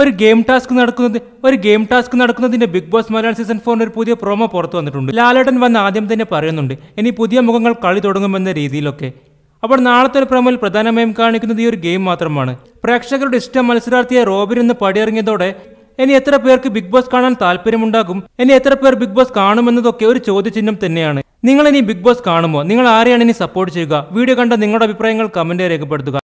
ഒരു game task നടക്കുന്നത് ഒരു ഗെയിം ടാസ്ക് നടക്കുന്നതിന്റെ ബിഗ് ബോസ് മലയാളം സീസൺ ഫോറിന് ഒരു പുതിയ പ്രൊമോ പുറത്തു വന്നിട്ടുണ്ട് ലാലേട്ടൻ വന്ന് ആദ്യം തന്നെ പറയുന്നുണ്ട് ഇനി പുതിയ മുഖങ്ങൾ കളി തുടങ്ങുമെന്ന രീതിയിലൊക്കെ അപ്പോൾ നാളത്തെ ഒരു പ്രൊമോയിൽ പ്രധാനമായും കാണിക്കുന്നത് ഈ ഒരു ഗെയിം മാത്രമാണ് പ്രേക്ഷകരുടെ ഇഷ്ട മത്സരാർത്ഥിയെ റോബിൻ എന്ന് പടിയിറങ്ങിയതോടെ ഇനി എത്ര പേർക്ക് ബിഗ് ബോസ് കാണാൻ താല്പര്യമുണ്ടാകും ഇനി എത്ര പേർ ബിഗ് ബോസ് കാണുമെന്നതൊക്കെ ഒരു ചോദ്യചിഹ്നം തന്നെയാണ് നിങ്ങൾ ഇനി ബിഗ് ബോസ് കാണുമോ നിങ്ങൾ ആരെയാണ് ഇനി സപ്പോർട്ട് ചെയ്യുക വീഡിയോ കണ്ട നിങ്ങളുടെ അഭിപ്രായങ്ങൾ കമന്റ് രേഖപ്പെടുത്തുക